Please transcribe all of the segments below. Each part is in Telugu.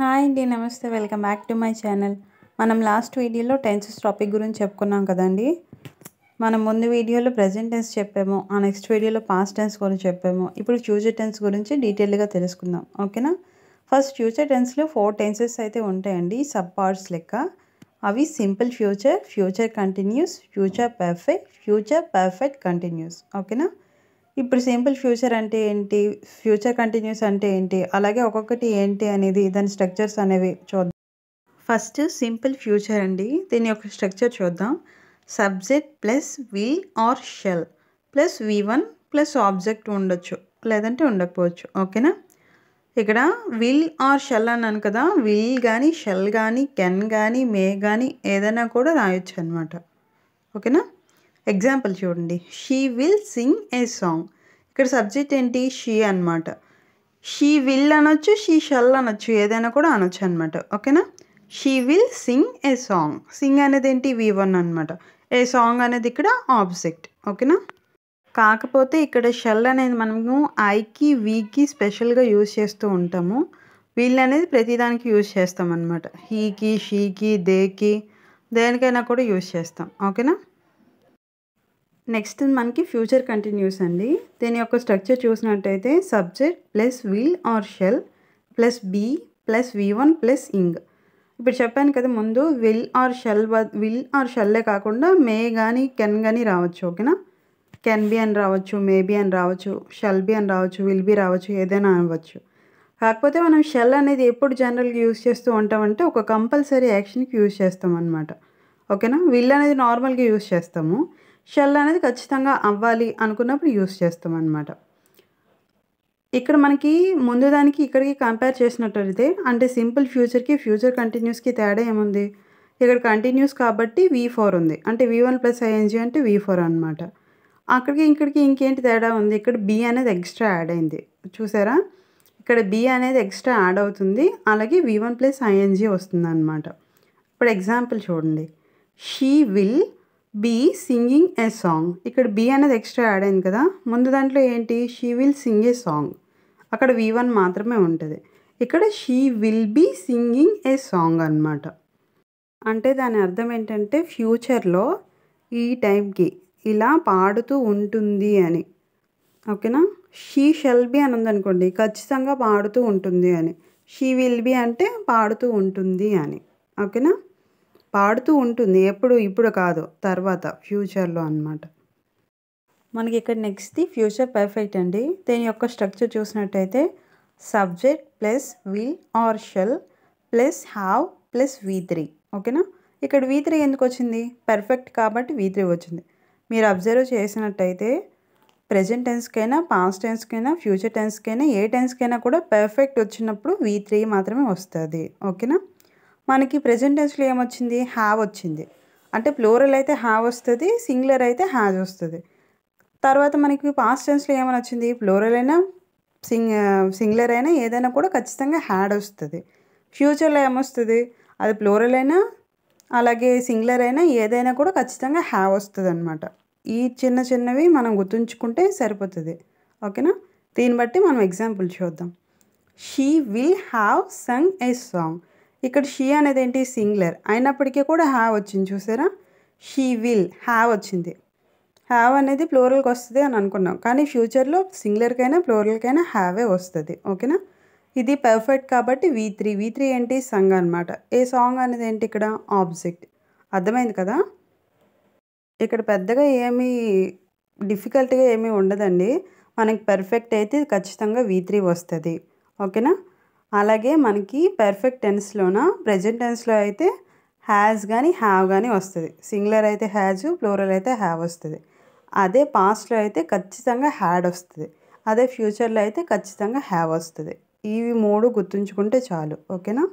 హాయ్ అండి నమస్తే welcome back to my channel మనం లాస్ట్ వీడియోలో టెన్సెస్ టాపిక్ గురించి చెప్పుకున్నాం కదండి మనం ముందు వీడియోలో ప్రజెంట్ టెన్స్ చెప్పాము ఆ నెక్స్ట్ వీడియోలో పాస్ట్ టెన్స్ గురించి చెప్పాము ఇప్పుడు ఫ్యూచర్ టెన్స్ గురించి డీటెయిల్గా తెలుసుకుందాం ఓకేనా ఫస్ట్ ఫ్యూచర్ టెన్స్లో ఫోర్ టెన్సెస్ అయితే ఉంటాయండి సబ్ పార్ట్స్ లెక్క అవి simple future future continuous future perfect future perfect continuous ఓకేనా ఇప్పుడు సింపుల్ ఫ్యూచర్ అంటే ఏంటి ఫ్యూచర్ కంటిన్యూస్ అంటే ఏంటి అలాగే ఒక్కొక్కటి ఏంటి అనేది దాని స్ట్రక్చర్స్ అనేవి చూద్దాం ఫస్ట్ సింపుల్ ఫ్యూచర్ అండి దీని యొక్క స్ట్రక్చర్ చూద్దాం subject plus V or shall plus V one plus object ఉండొచ్చు లేదంటే ఉండకపోవచ్చు ఓకేనా ఇక్కడ విల్ ఆర్ షెల్ అన్నాను కదా విల్ కానీ షెల్ కానీ కెన్ కానీ మే కానీ ఏదైనా కూడా రాయొచ్చు అనమాట ఓకేనా ఎగ్జాంపుల్ చూడండి she will sing a song ఇక్కడ సబ్జెక్ట్ ఏంటి షీ అనమాట షీ విల్ అనొచ్చు షీ షల్ అనొచ్చు ఏదైనా కూడా అనొచ్చు అనమాట ఓకేనా she will sing a song sing అనేది ఏంటి వి వన్ అనమాట ఏ సాంగ్ అనేది ఇక్కడ ఆబ్జెక్ట్ ఓకేనా కాకపోతే ఇక్కడ షెల్ అనేది మనము ఐకి వీకి స్పెషల్గా యూజ్ చేస్తూ ఉంటాము వీళ్ళు అనేది ప్రతిదానికి యూజ్ చేస్తాం అనమాట హీకి షీకి దేకి దేనికైనా కూడా యూజ్ చేస్తాం ఓకేనా నెక్స్ట్ మనకి ఫ్యూచర్ కంటిన్యూస్ అండి దీని యొక్క స్ట్రక్చర్ చూసినట్టయితే subject plus will or shall plus be plus V one plus ing ఇప్పుడు చెప్పాను కదా ముందు will or shall will or షెల్లే కాకుండా మే కానీ కెన్ కానీ రావచ్చు ఓకేనా కెన్ బి అని రావచ్చు మేబీ అని రావచ్చు షెల్ బి అని రావచ్చు విల్ బి రావచ్చు ఏదైనా అవ్వచ్చు కాకపోతే మనం షెల్ అనేది ఎప్పుడు జనరల్గా యూజ్ చేస్తూ ఉంటామంటే ఒక కంపల్సరీ యాక్షన్కి యూజ్ చేస్తాం అనమాట ఓకేనా విల్ అనేది నార్మల్గా యూజ్ చేస్తాము షెల్ అనేది ఖచ్చితంగా అవ్వాలి అనుకున్నప్పుడు యూస్ చేస్తాం అనమాట ఇక్కడ మనకి ముందు దానికి ఇక్కడికి కంపేర్ చేసినట్టయితే అంటే సింపుల్ ఫ్యూచర్కి ఫ్యూచర్ కంటిన్యూస్కి తేడా ఏముంది ఇక్కడ కంటిన్యూస్ కాబట్టి వీ ఫోర్ ఉంది అంటే వీ వన్ ప్లస్ ఐఎన్జీ అంటే వీ ఫోర్ అనమాట అక్కడికి ఇక్కడికి ఇంకేంటి తేడా ఉంది ఇక్కడ బి అనేది ఎక్స్ట్రా యాడ్ అయింది చూసారా ఇక్కడ బి అనేది ఎక్స్ట్రా యాడ్ అవుతుంది అలాగే వి వన్ ప్లస్ ఐఎన్జీ వస్తుంది అనమాట ఇప్పుడు ఎగ్జాంపుల్ చూడండి she will be singing a song ఇక్కడ బి అనేది ఎక్స్ట్రా యాడ్ అయింది కదా ముందు దాంట్లో ఏంటి she will sing a song అక్కడ వి వన్ మాత్రమే ఉంటుంది ఇక్కడ she will be singing a song అనమాట అంటే దాని అర్థం ఏంటంటే ఫ్యూచర్లో ఈ టైంకి ఇలా పాడుతూ ఉంటుంది అని ఓకేనా షీ షెల్ బి అని ఉందనుకోండి ఖచ్చితంగా పాడుతూ ఉంటుంది అని షీ విల్ బి అంటే పాడుతూ ఉంటుంది అని ఓకేనా పాడుతూ ఉంటుంది ఎప్పుడు ఇప్పుడు కాదు తర్వాత ఫ్యూచర్లో అనమాట మనకి ఇక్కడ నెక్స్ట్ది ఫ్యూచర్ పర్ఫెక్ట్ అండి దీని యొక్క స్ట్రక్చర్ చూసినట్టయితే subject plus will or shall plus have plus V three ఓకేనా ఇక్కడ వి త్రీ ఎందుకు వచ్చింది పర్ఫెక్ట్ కాబట్టి వి త్రీ వచ్చింది మీరు అబ్జర్వ్ చేసినట్టయితే ప్రజెంట్ టెన్స్కైనా పాస్ట్ టెన్స్కైనా ఫ్యూచర్ టెన్స్కైనా ఏ టెన్స్కైనా కూడా పర్ఫెక్ట్ వచ్చినప్పుడు వి త్రీ మాత్రమే వస్తుంది ఓకేనా మనకి ప్రజెంట్ టెన్స్లో ఏమొచ్చింది హ్యావ్ వచ్చింది అంటే ప్లోరల్ అయితే హ్యావ్ వస్తుంది సింగులర్ అయితే హ్యాజ్ వస్తుంది తర్వాత మనకి పాస్ట్ టెన్స్లో ఏమైనా వచ్చింది ప్లోరల్ అయినా సింగ్ సింగులర్ అయినా ఏదైనా కూడా ఖచ్చితంగా హ్యాడ్ వస్తుంది ఫ్యూచర్లో ఏమొస్తుంది అది ప్లోరల్ అయినా అలాగే సింగులర్ అయినా ఏదైనా కూడా ఖచ్చితంగా హ్యావ్ వస్తుంది అనమాట ఈ చిన్న చిన్నవి మనం గుర్తుంచుకుంటే సరిపోతుంది ఓకేనా దీన్ని బట్టి మనం ఎగ్జాంపుల్ చూద్దాం she will have sung a song ఇక్కడ షీ అనేది ఏంటి సింగులర్ అయినప్పటికీ కూడా హ్యావ్ వచ్చింది చూసారా షీ విల్ హ్యావ్ వచ్చింది హ్యావ్ అనేది ప్లోరల్కి వస్తుంది అని అనుకున్నాం కానీ ఫ్యూచర్లో సింగులర్కైనా ప్లోరల్కైనా హ్యావే వస్తుంది ఓకేనా ఇది పర్ఫెక్ట్ కాబట్టి వి త్రీ వి త్రీ ఏంటి సంగ్ అనమాట ఏ సాంగ్ అనేది ఏంటి ఇక్కడ ఆబ్జెక్ట్ అర్థమైంది కదా ఇక్కడ పెద్దగా ఏమీ డిఫికల్ట్గా ఏమీ ఉండదండి మనకి పర్ఫెక్ట్ అయితే ఖచ్చితంగా వి త్రీ వస్తుంది ఓకేనా అలాగే మనకి పెర్ఫెక్ట్ టెన్స్లోన ప్రజెంట్ టెన్స్లో అయితే హ్యాజ్ కానీ హ్యావ్ కానీ వస్తుంది సింగులర్ అయితే హ్యాజ్ ఫ్లోరల్ అయితే హ్యావ్ వస్తుంది అదే పాస్ట్లో అయితే ఖచ్చితంగా హ్యాడ్ వస్తుంది అదే ఫ్యూచర్లో అయితే ఖచ్చితంగా హ్యావ్ వస్తుంది ఇవి మూడు గుర్తుంచుకుంటే చాలు ఓకేనా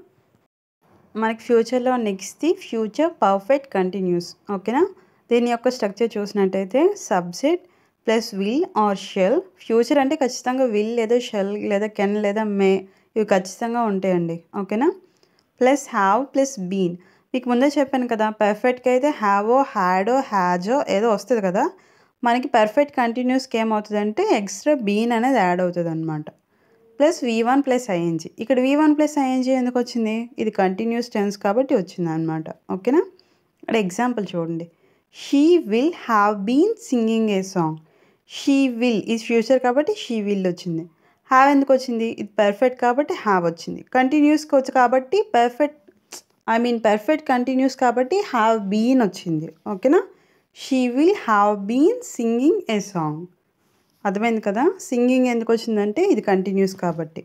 మనకి ఫ్యూచర్లో next the future perfect continuous ఓకేనా దీని యొక్క స్ట్రక్చర్ చూసినట్టయితే subject plus will or shall future అంటే ఖచ్చితంగా విల్ లేదా షెల్ లేదా కెన్ లేదా మే ఇవి ఖచ్చితంగా ఉంటాయండి ఓకేనా ప్లస్ హ్యావ్ ప్లస్ బీన్ మీకు ముందే చెప్పాను కదా పర్ఫెక్ట్కి అయితే హ్యావో హ్యాడో హ్యాజో ఏదో వస్తుంది కదా మనకి పర్ఫెక్ట్ కంటిన్యూస్కి ఏమవుతుందంటే ఎక్స్ట్రా బీన్ అనేది యాడ్ అవుతుంది అనమాట plus V one plus ING ఇక్కడ వి వన్ ప్లస్ ఐఎన్జీ ఎందుకు వచ్చింది ఇది కంటిన్యూస్ టెన్స్ కాబట్టి వచ్చింది అనమాట ఓకేనా ఇక్కడ ఎగ్జాంపుల్ చూడండి she will have been singing a song she will is future కాబట్టి షీ విల్ వచ్చింది హ్యావ్ ఎందుకు వచ్చింది ఇది పర్ఫెక్ట్ కాబట్టి హ్యావ్ వచ్చింది కంటిన్యూస్కి వచ్చి కాబట్టి perfect I mean perfect continuous కాబట్టి హ్యావ్ బీన్ వచ్చింది ఓకేనా she will have been singing a song అర్థమైంది కదా సింగింగ్ ఎందుకు వచ్చిందంటే ఇది కంటిన్యూస్ కాబట్టి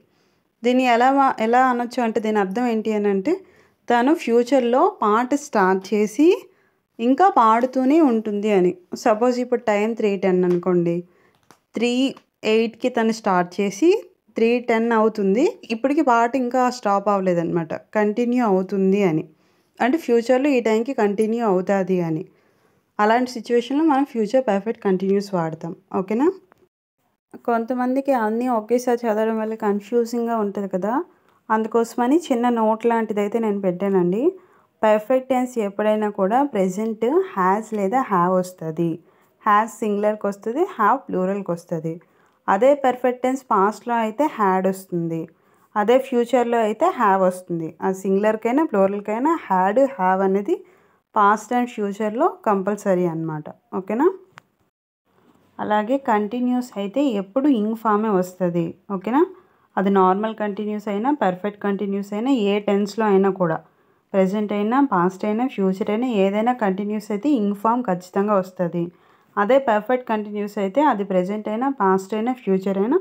దీన్ని ఎలా ఎలా అనొచ్చు అంటే దీని అర్థం ఏంటి అని అంటే తను ఫ్యూచర్లో పాట స్టార్ట్ చేసి ఇంకా పాడుతూనే ఉంటుంది అని సపోజ్ ఇప్పుడు టైం త్రీ టెన్ అనుకోండి త్రీ ఎయిట్కి తను స్టార్ట్ చేసి త్రీ టెన్ అవుతుంది ఇప్పటికి పాట ఇంకా స్టాప్ అవ్వలేదన్నమాట కంటిన్యూ అవుతుంది అని అంటే ఫ్యూచర్లో ఈ టైంకి కంటిన్యూ అవుతుంది అని అలాంటి సిచ్యువేషన్లో మనం ఫ్యూచర్ పర్ఫెక్ట్ కంటిన్యూస్ వాడతాం ఓకేనా కొంతమందికి అన్నీ ఒకేసారి చదవడం వల్ల కన్ఫ్యూజింగ్గా ఉంటుంది కదా అందుకోసమని చిన్న నోట్ లాంటిది అయితే నేను పెట్టానండి పర్ఫెక్ట్ టెన్స్ ఎప్పుడైనా కూడా ప్రజెంట్ హ్యాస్ లేదా హ్యావ్ వస్తుంది హ్యాస్ సింగులర్కి వస్తుంది హ్యావ్ ప్లూరల్కి వస్తుంది అదే పర్ఫెక్ట్ టెన్స్ పాస్ట్లో అయితే హ్యాడ్ వస్తుంది అదే ఫ్యూచర్లో అయితే హ్యావ్ వస్తుంది అది సింగులర్కైనా ప్లోరల్కైనా హ్యాడ్ హ్యావ్ అనేది పాస్ట్ అండ్ ఫ్యూచర్లో కంపల్సరీ అనమాట ఓకేనా అలాగే కంటిన్యూస్ అయితే ఎప్పుడు ఇంగ్ ఫామే వస్తుంది ఓకేనా అది నార్మల్ కంటిన్యూస్ అయినా పర్ఫెక్ట్ కంటిన్యూస్ అయినా ఏ టెన్స్లో అయినా కూడా ప్రజెంట్ అయినా పాస్ట్ అయినా ఫ్యూచర్ అయినా ఏదైనా కంటిన్యూస్ అయితే ఇంగ్ ఫామ్ ఖచ్చితంగా వస్తుంది అదే పర్ఫెక్ట్ కంటిన్యూస్ అయితే అది ప్రజెంట్ అయినా పాస్ట్ అయినా ఫ్యూచర్ అయినా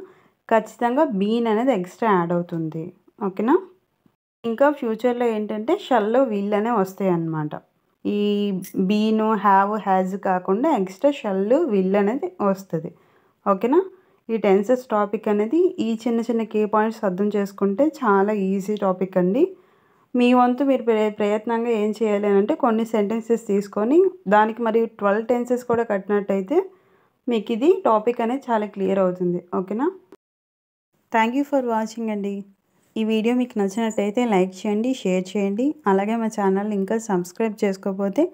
ఖచ్చితంగా బీన్ అనేది ఎక్స్ట్రా యాడ్ అవుతుంది ఓకేనా ఇంకా ఫ్యూచర్లో ఏంటంటే షల్లు అనే వస్తాయి అన్నమాట ఈ బీను హ్యావ్ హ్యాజ్ కాకుండా ఎక్స్ట్రా షల్లు విల్ అనేది వస్తుంది ఓకేనా ఈ టెన్సెస్ టాపిక్ అనేది ఈ చిన్న చిన్న కీ పాయింట్స్ అర్థం చేసుకుంటే చాలా ఈజీ టాపిక్ అండి మీ వంతు మీరు ప్రయత్నంగా ఏం చేయాలి అంటే కొన్ని సెంటెన్సెస్ తీసుకొని దానికి మరి ట్వెల్వ్ టెన్సెస్ కూడా కట్టినట్టయితే మీకు ఇది టాపిక్ అనేది చాలా క్లియర్ అవుతుంది ఓకేనా థ్యాంక్ యూ ఫర్ వాచింగ్ అండి ఈ వీడియో మీకు నచ్చినట్టయితే లైక్ చేయండి షేర్ చేయండి అలాగే మా ఛానల్ ఇంకా సబ్స్క్రైబ్ చేసుకోకపోతే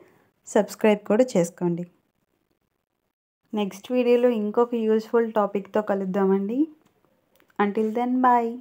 సబ్స్క్రైబ్ కూడా చేసుకోండి నెక్స్ట్ వీడియోలో ఇంకొక యూజ్ఫుల్ టాపిక్తో కలుద్దామండి అంటిల్ దెన్ బాయ్